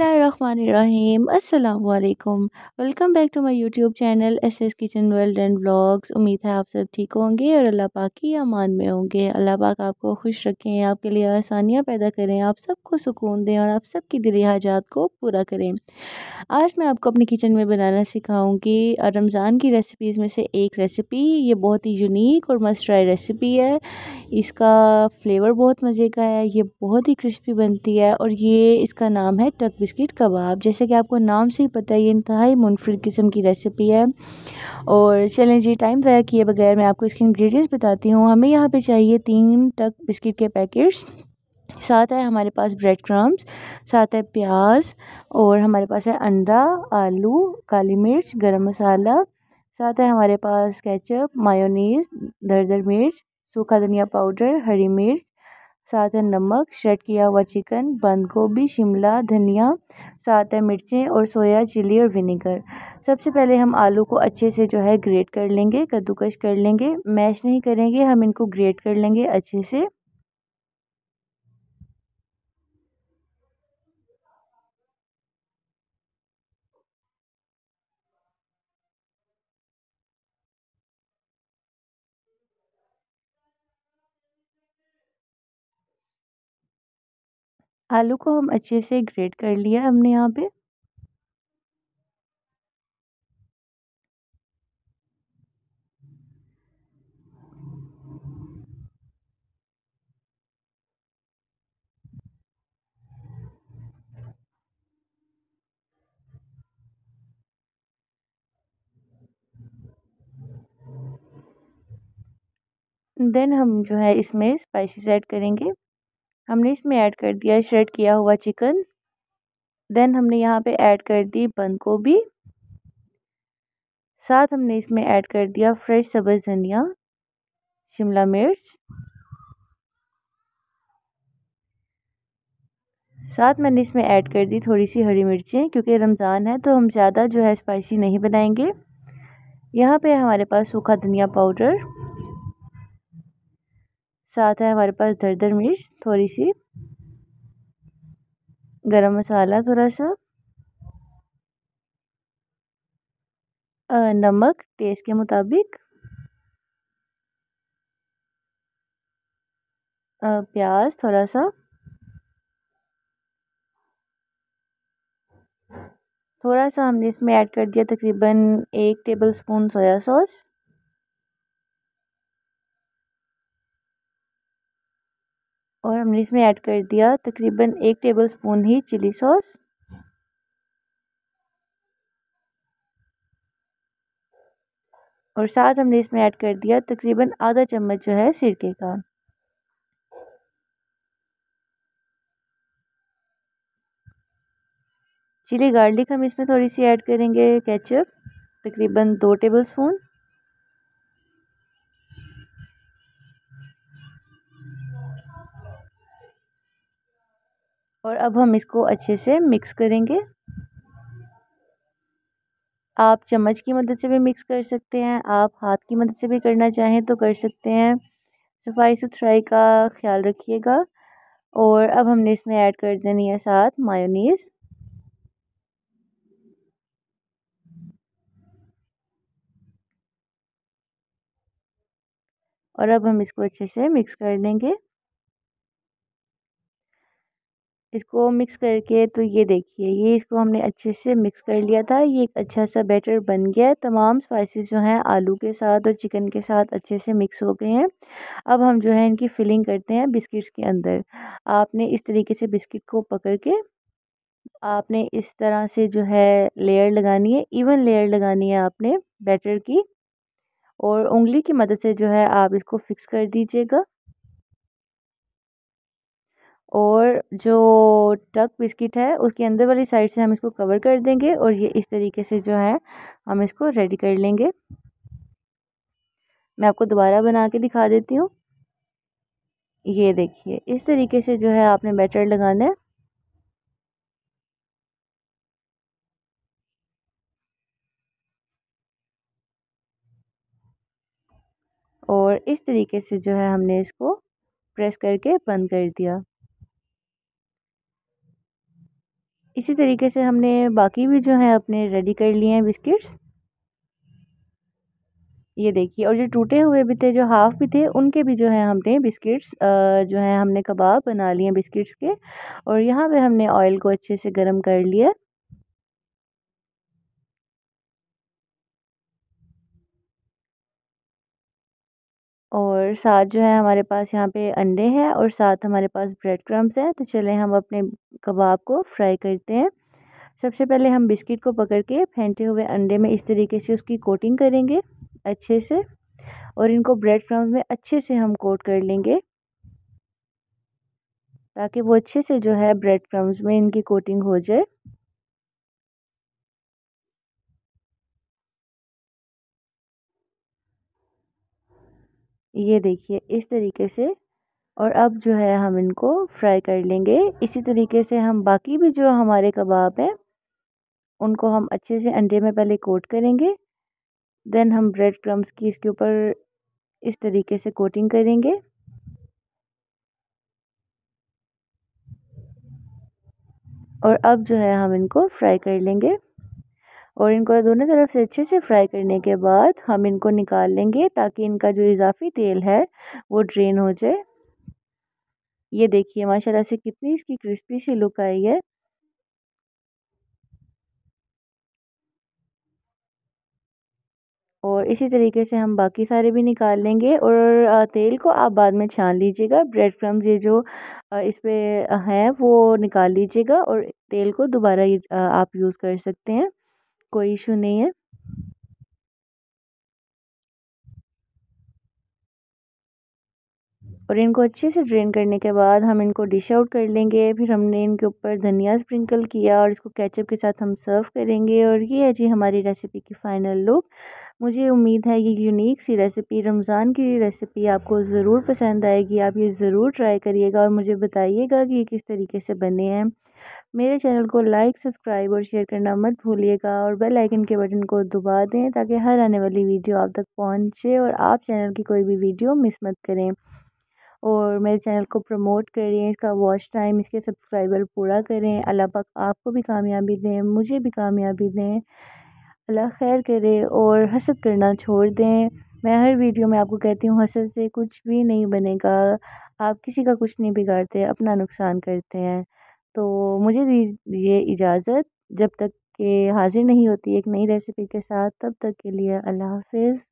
बिसमीम् अल्लाम welcome back to my YouTube channel S S kitchen world and blogs उम्मीद है आप सब ठीक होंगे और अल्लाह पाक की अमान में होंगे अल्लाह पाक आपको खुश रखें आपके लिए आसानियाँ पैदा करें आप सबको सुकून दें और आप सबकी दिली हाजात को पूरा करें आज मैं आपको अपने किचन में बनाना सिखाऊँगी और रमज़ान की रेसिपीज़ में से एक रेसिपी ये बहुत ही यूनिक और मस्ट ट्राई रेसिपी है इसका फ्लेवर बहुत मज़े का है ये बहुत ही क्रिस्पी बनती है और ये इसका नाम है टक बिस्किट कबाब जैसे कि आपको नाम से ही पता है ये इंतहाई मुनफरद किस्म की रेसिपी है और चलें जी टाइम ज़ाया किए बगैर मैं आपको इसके इंग्रेडिएंट्स बताती हूँ हमें यहाँ पे चाहिए तीन टक बिस्किट के पैकेट्स साथ है हमारे पास ब्रेड क्रम्स साथ है प्याज और हमारे पास है अंडा आलू काली मिर्च गरम मसाला साथ है हमारे पास कैचअप मायोनीज दर दर मिर्च सूखा धनिया पाउडर हरी मिर्च साथ है नमक श्रेड किया हुआ चिकन बंद गोभी शिमला धनिया साथ है मिर्चें और सोया चिली और विनेगर सबसे पहले हम आलू को अच्छे से जो है ग्रेट कर लेंगे कद्दूकश कर लेंगे मैश नहीं करेंगे हम इनको ग्रेट कर लेंगे अच्छे से आलू को हम अच्छे से ग्रेट कर लिया हमने यहाँ पे देन हम जो है इसमें स्पाइसी ऐड करेंगे हमने इसमें ऐड कर दिया श्रेड किया हुआ चिकन देन हमने यहाँ पे ऐड कर दी बंद गोभी साथ हमने इसमें ऐड कर दिया फ्रेश सब्ज धनिया शिमला मिर्च साथ मैंने इसमें ऐड कर दी थोड़ी सी हरी मिर्चें क्योंकि रमज़ान है तो हम ज़्यादा जो है स्पाइसी नहीं बनाएंगे यहाँ पे हमारे पास सूखा धनिया पाउडर साथ है हमारे पास दरदर मिर्च थोड़ी सी गरम मसाला थोड़ा सा नमक टेस्ट के मुताबिक प्याज थोड़ा सा थोड़ा सा हमने इसमें ऐड कर दिया तकरीबन एक टेबल स्पून सोया सॉस और हमने इसमें ऐड कर दिया तकरीबन एक टेबल स्पून ही चिली सॉस और साथ हमने इसमें ऐड कर दिया तकरीबन आधा चम्मच जो है सिरके का चिली गार्लिक हम इसमें थोड़ी सी ऐड करेंगे केचप तकरीबन दो टेबल स्पून और अब हम इसको अच्छे से मिक्स करेंगे आप चम्मच की मदद से भी मिक्स कर सकते हैं आप हाथ की मदद से भी करना चाहें तो कर सकते हैं सफाई सुथराई का ख्याल रखिएगा और अब हमने इसमें ऐड कर देनी है साथ मायोनीज़ और अब हम इसको अच्छे से मिक्स कर लेंगे इसको मिक्स करके तो ये देखिए ये इसको हमने अच्छे से मिक्स कर लिया था ये एक अच्छा सा बैटर बन गया है तमाम स्पाइसेस जो हैं आलू के साथ और चिकन के साथ अच्छे से मिक्स हो गए हैं अब हम जो है इनकी फिलिंग करते हैं बिस्किट्स के अंदर आपने इस तरीके से बिस्किट को पकड़ के आपने इस तरह से जो है लेयर लगानी है इवन लेयर लगानी है आपने बैटर की और उंगली की मदद से जो है आप इसको फिक्स कर दीजिएगा और जो टक बिस्किट है उसके अंदर वाली साइड से हम इसको कवर कर देंगे और ये इस तरीके से जो है हम इसको रेडी कर लेंगे मैं आपको दोबारा बना के दिखा देती हूँ ये देखिए इस तरीके से जो है आपने बैटर लगाना है और इस तरीके से जो है हमने इसको प्रेस करके बंद कर दिया इसी तरीके से हमने बाकी भी जो है अपने रेडी कर लिए हैं बिस्किट्स ये देखिए और जो टूटे हुए भी थे जो हाफ़ भी थे उनके भी जो है हमने बिस्किट्स जो है हमने कबाब बना लिए बिस्किट्स के और यहाँ पे हमने ऑयल को अच्छे से गर्म कर लिया और साथ जो है हमारे पास यहाँ पे अंडे हैं और साथ हमारे पास ब्रेड क्रम्स हैं तो चले हम अपने कबाब को फ्राई करते हैं सबसे पहले हम बिस्किट को पकड़ के फेंटे हुए अंडे में इस तरीके से उसकी कोटिंग करेंगे अच्छे से और इनको ब्रेड क्रम्स में अच्छे से हम कोट कर लेंगे ताकि वो अच्छे से जो है ब्रेड क्रम्स में इनकी कोटिंग हो जाए ये देखिए इस तरीके से और अब जो है हम इनको फ्राई कर लेंगे इसी तरीके से हम बाकी भी जो हमारे कबाब हैं उनको हम अच्छे से अंडे में पहले कोट करेंगे देन हम ब्रेड क्रम्स की इसके ऊपर इस तरीके से कोटिंग करेंगे और अब जो है हम इनको फ्राई कर लेंगे और इनको दोनों तरफ से अच्छे से फ्राई करने के बाद हम इनको निकाल लेंगे ताकि इनका जो इजाफी तेल है वो ड्रेन हो जाए ये देखिए माशाल्लाह से कितनी इसकी क्रिस्पी सी लुक आई है और इसी तरीके से हम बाकी सारे भी निकाल लेंगे और तेल को आप बाद में छान लीजिएगा ब्रेड क्रम्स ये जो इस पर हैं वो निकाल लीजिएगा और तेल को दोबारा आप यूज़ कर सकते हैं कोई इशू नहीं है और इनको अच्छे से ड्रेन करने के बाद हम इनको डिश आउट कर लेंगे फिर हमने इनके ऊपर धनिया स्प्रिंकल किया और इसको केचप के साथ हम सर्व करेंगे और ये है जी हमारी रेसिपी की फ़ाइनल लुक मुझे उम्मीद है ये यूनिक सी रेसिपी रमज़ान की रेसिपी आपको ज़रूर पसंद आएगी आप ये ज़रूर ट्राई करिएगा और मुझे बताइएगा कि ये किस तरीके से बने हैं मेरे चैनल को लाइक सब्सक्राइब और शेयर करना मत भूलिएगा और बेल आइकन के बटन को दबा दें ताकि हर आने वाली वीडियो आप तक पहुंचे और आप चैनल की कोई भी वीडियो मिस मत करें और मेरे चैनल को प्रमोट करें इसका वॉच टाइम इसके सब्सक्राइबर पूरा करें अल्लाह पाक आपको भी कामयाबी दें मुझे भी कामयाबी दें अल्लाह खैर करे और हसद करना छोड़ दें मैं हर वीडियो में आपको कहती हूँ हसद से कुछ भी नहीं बनेगा आप किसी का कुछ नहीं बिगाड़ते अपना नुकसान करते हैं तो मुझे दीजिए इजाज़त जब तक के हाज़िर नहीं होती एक नई रेसिपी के साथ तब तक के लिए अल्लाह हाफिज़